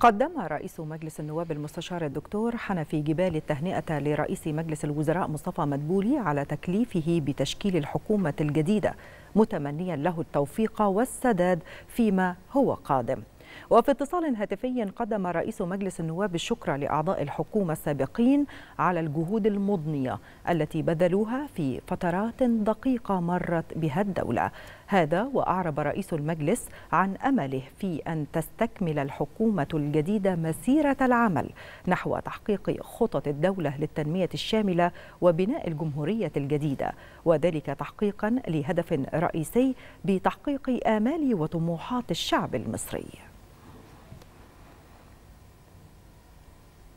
قدم رئيس مجلس النواب المستشار الدكتور حنفي جبال التهنئة لرئيس مجلس الوزراء مصطفى مدبولي على تكليفه بتشكيل الحكومة الجديدة متمنيا له التوفيق والسداد فيما هو قادم وفي اتصال هاتفي قدم رئيس مجلس النواب الشكر لأعضاء الحكومة السابقين على الجهود المضنية التي بذلوها في فترات دقيقة مرت بها الدولة هذا وأعرب رئيس المجلس عن أمله في أن تستكمل الحكومة الجديدة مسيرة العمل نحو تحقيق خطط الدولة للتنمية الشاملة وبناء الجمهورية الجديدة وذلك تحقيقا لهدف رئيسي بتحقيق آمال وطموحات الشعب المصري